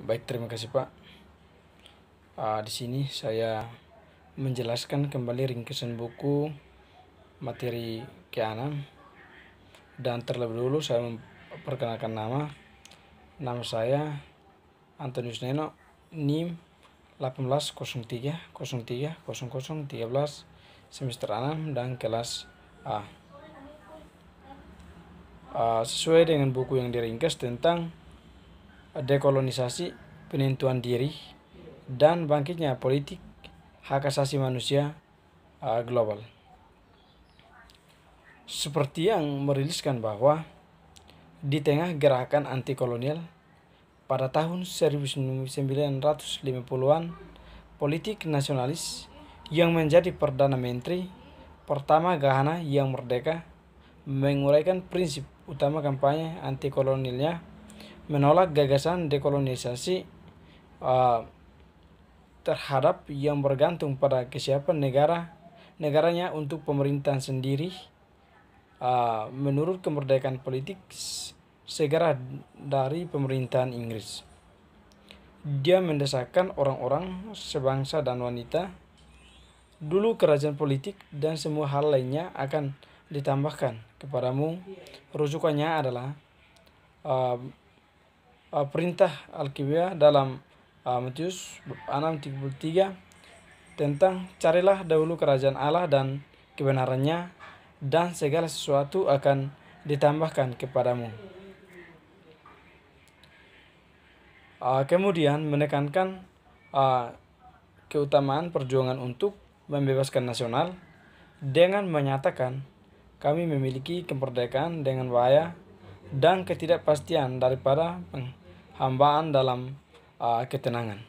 Baik, terima kasih Pak. Uh, di sini saya menjelaskan kembali ringkasan buku materi keanan dan terlebih dulu saya memperkenalkan nama nama saya Antonius Neno NIM 1803 03 00 13 semester 6 dan kelas A uh, sesuai dengan buku yang diringkas tentang dekolonisasi, penentuan diri, dan bangkitnya politik hak asasi manusia uh, global. Seperti yang meriliskan bahwa di tengah gerakan anti kolonial pada tahun 1950-an politik nasionalis yang menjadi perdana menteri pertama Gahana yang merdeka menguraikan prinsip utama kampanye anti kolonialnya menolak gagasan dekolonisasi uh, terhadap yang bergantung pada kesiapan negara negaranya untuk pemerintahan sendiri uh, menurut kemerdekaan politik segera dari pemerintahan Inggris. Dia mendesakkan orang-orang sebangsa dan wanita dulu kerajaan politik dan semua hal lainnya akan ditambahkan kepadamu. Rujukannya adalah uh, uh, perintah Alkibiah dalam uh, Matius 6:33 tentang carilah dahulu kerajaan Allah dan kebenarannya dan segala sesuatu akan ditambahkan kepadamu. Uh, kemudian menekankan uh, keutamaan perjuangan untuk membebaskan nasional dengan menyatakan kami memiliki kemerdekaan dengan bahaya dan ketidakpastian daripada peng hambaan dalam uh, ketenangan.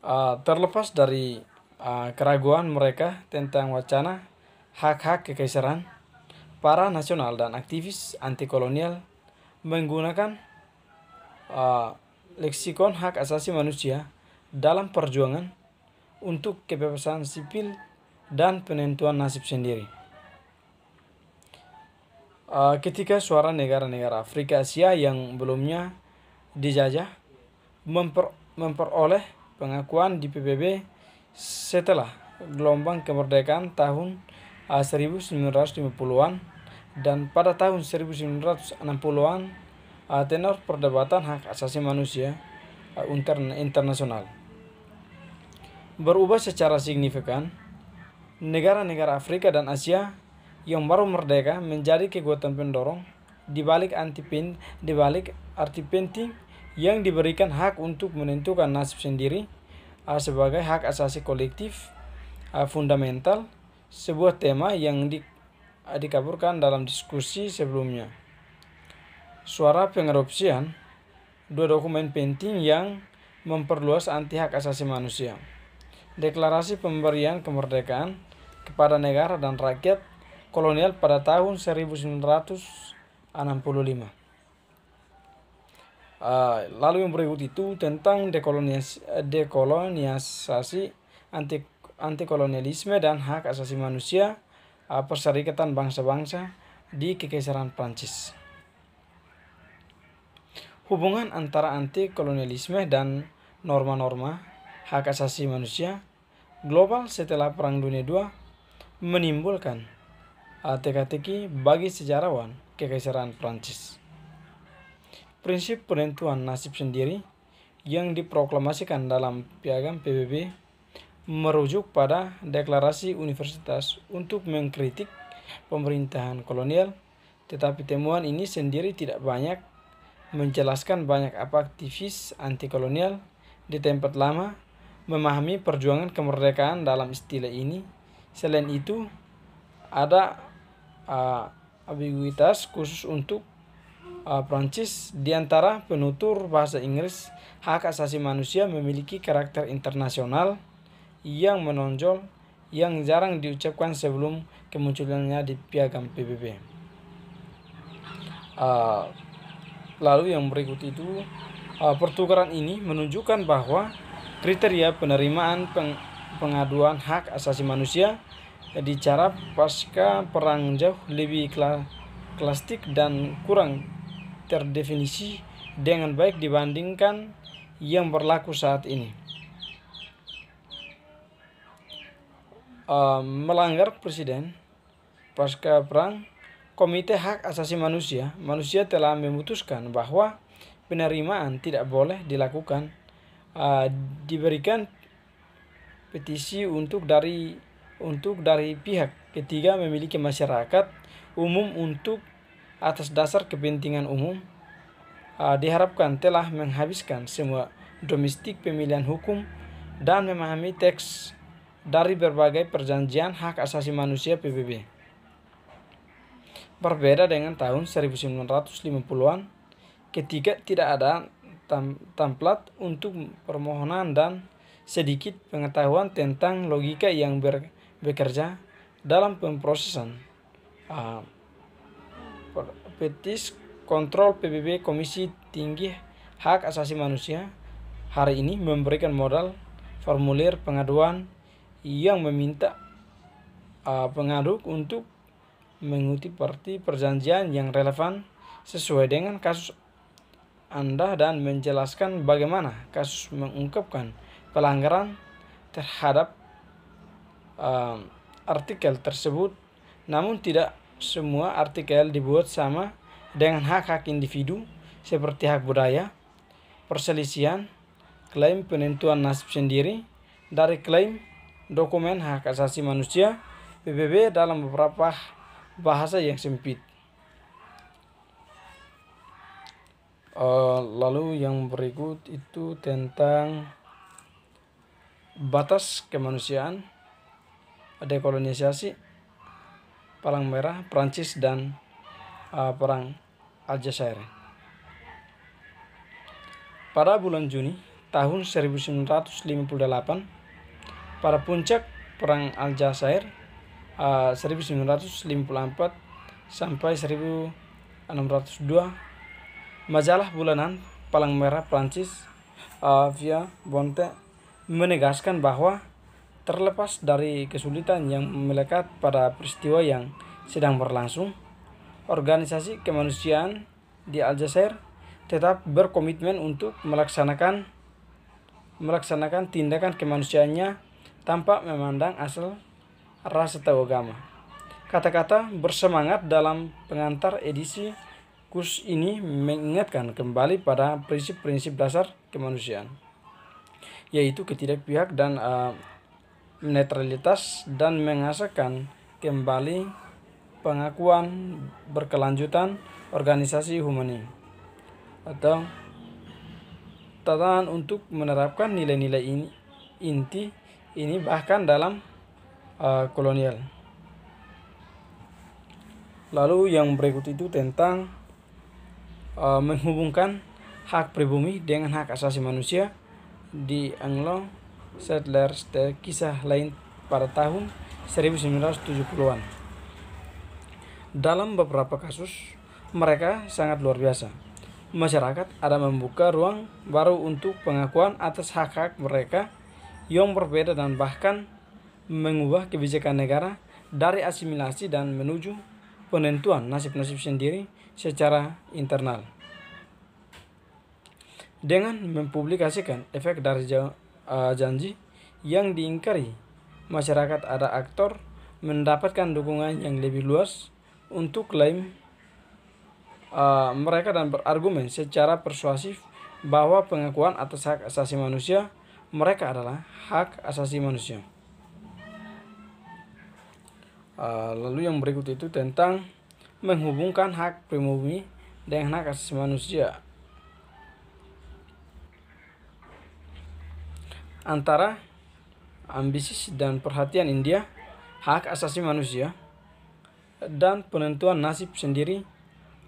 Uh, terlepas dari uh, keraguan mereka tentang wacana hak-hak kekaisaran, para nasional dan aktivis anti kolonial menggunakan uh, leksikon hak asasi manusia dalam perjuangan untuk kebebasan sipil dan penentuan nasib sendiri. Eh, ketika suara negara-negara Afrika Asia yang belumnya dijajah memper, memperoleh pengakuan di PBB setelah gelombang kemerdekaan tahun 1950-an eh, dan pada tahun 1960-an eh, tenor perdebatan hak asasi manusia internasional berubah secara signifikan negara-negara Afrika dan Asia yang baru merdeka menjadi kekuatan pendorong di balik pen di balik arti penting yang diberikan hak untuk menentukan nasib sendiri eh, sebagai hak asasi kolektif eh, fundamental sebuah tema yang di, uh, dikaburkan dalam diskusi sebelumnya. Suara pengeropsian dua dokumen penting yang memperluas anti hak asasi manusia. Deklarasi pemberian kemerdekaan kepada negara dan rakyat kolonial pada tahun 1965. Uh, lalu yang berikut itu tentang dekolonisasi dekolonisasi anti kolonialisme dan hak asasi manusia uh, perserikatan bangsa-bangsa di Kekaisaran Prancis. Hubungan antara anti kolonialisme dan norma-norma hak asasi manusia global setelah Perang Dunia II menimbulkan teka-teki bagi sejarawan kekaisaran Prancis. Prinsip penentuan nasib sendiri yang diproklamasikan dalam piagam PBB merujuk pada deklarasi universitas untuk mengkritik pemerintahan kolonial, tetapi temuan ini sendiri tidak banyak menjelaskan banyak apa aktivis anti kolonial di tempat lama memahami perjuangan kemerdekaan dalam istilah ini. Selain itu, ada uh, ambiguitas khusus untuk uh, eh, Prancis di antara penutur bahasa Inggris hak asasi manusia memiliki karakter internasional yang menonjol yang jarang diucapkan sebelum kemunculannya di piagam PBB. Uh, eh, lalu yang berikut itu uh, pertukaran ini menunjukkan bahwa kriteria penerimaan peng pengaduan hak asasi manusia dicara pasca perang jauh lebih klasik dan kurang terdefinisi dengan baik dibandingkan yang berlaku saat ini. Eh, melanggar presiden pasca perang, Komite Hak Asasi Manusia, manusia telah memutuskan bahwa penerimaan tidak boleh dilakukan, eh, diberikan petisi untuk dari untuk dari pihak ketiga memiliki masyarakat umum untuk atas dasar kepentingan umum uh, diharapkan telah menghabiskan semua domestik pemilihan hukum dan memahami teks dari berbagai perjanjian hak asasi manusia PBB. Berbeda dengan tahun 1950-an ketika tidak ada tam tamplat untuk permohonan dan sedikit pengetahuan tentang logika yang ber bekerja dalam pemprosesan uh, ah, petis kontrol PBB Komisi Tinggi Hak Asasi Manusia hari ini memberikan modal formulir pengaduan yang meminta uh, pengadu untuk mengutip parti perjanjian yang relevan sesuai dengan kasus Anda dan menjelaskan bagaimana kasus mengungkapkan pelanggaran terhadap Ehm, artikel tersebut, namun tidak semua artikel dibuat sama dengan hak-hak individu seperti hak budaya, perselisihan, klaim penentuan nasib sendiri dari klaim dokumen hak asasi manusia PBB dalam beberapa bahasa yang sempit. Uh, lalu yang berikut itu tentang batas kemanusiaan dekolonisasi Palang Merah Prancis dan uh, Perang Aljazair. Pada bulan Juni tahun 1958, pada puncak Perang Aljazair uh, 1954 sampai 1602, majalah bulanan Palang Merah Prancis uh, via Bonte menegaskan bahwa Terlepas dari kesulitan yang melekat pada peristiwa yang sedang berlangsung, organisasi kemanusiaan di Aljazair tetap berkomitmen untuk melaksanakan melaksanakan tindakan kemanusiaannya tanpa memandang asal ras atau agama. Kata-kata bersemangat dalam pengantar edisi kurs ini mengingatkan kembali pada prinsip-prinsip dasar kemanusiaan, yaitu ketidakpihak dan uh, netralitas dan mengasahkan kembali pengakuan berkelanjutan organisasi humani atau tatanan untuk menerapkan nilai-nilai ini inti ini bahkan dalam uh, kolonial. Lalu yang berikut itu tentang uh, menghubungkan hak pribumi dengan hak asasi manusia di Anglo Sadler dari kisah lain pada tahun 1970-an. Dalam beberapa kasus, mereka sangat luar biasa. Masyarakat ada membuka ruang baru untuk pengakuan atas hak-hak mereka yang berbeda dan bahkan mengubah kebijakan negara dari asimilasi dan menuju penentuan nasib-nasib sendiri secara internal dengan mempublikasikan efek dari jauh uh, janji yang diingkari. Masyarakat ada aktor mendapatkan dukungan yang lebih luas untuk klaim uh, mereka dan berargumen secara persuasif bahwa pengakuan atas hak asasi manusia mereka adalah hak asasi manusia. Uh, lalu yang berikut itu tentang menghubungkan hak pribumi dengan hak asasi manusia. antara ambisi dan perhatian India, hak asasi manusia, dan penentuan nasib sendiri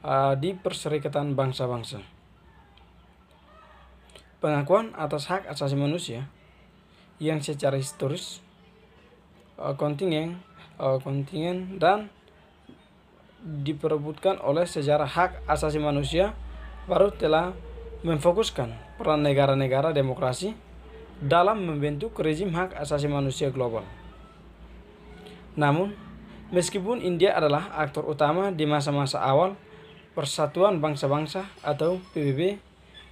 uh, di Perserikatan Bangsa-Bangsa. Pengakuan atas hak asasi manusia yang secara historis uh, kontingen uh, kontingen dan diperebutkan oleh sejarah hak asasi manusia baru telah memfokuskan peran negara-negara demokrasi dalam membentuk rezim hak asasi manusia global. Namun, meskipun India adalah aktor utama di masa-masa awal Persatuan Bangsa-Bangsa atau PBB,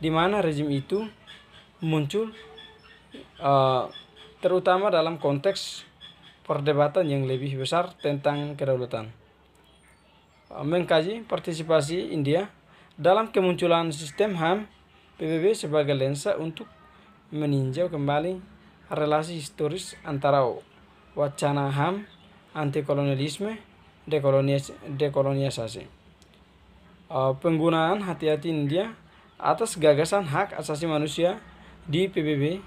di mana rezim itu muncul uh, terutama dalam konteks perdebatan yang lebih besar tentang kedaulatan. Eh, mengkaji partisipasi India dalam kemunculan sistem HAM PBB sebagai lensa untuk meninjau kembali relasi historis antara wacana HAM, antikolonialisme, kolonialisme dekolonisasi. Eh, penggunaan hati-hati India atas gagasan hak asasi manusia di PBB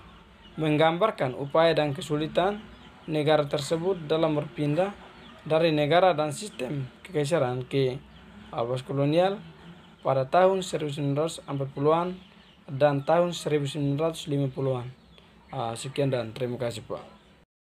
menggambarkan upaya dan kesulitan negara tersebut dalam berpindah dari negara dan sistem kekaisaran ke Albas eh, kolonial pada tahun 1940-an dan tahun 1950-an. Uh, ah, sekian dan terima kasih Pak.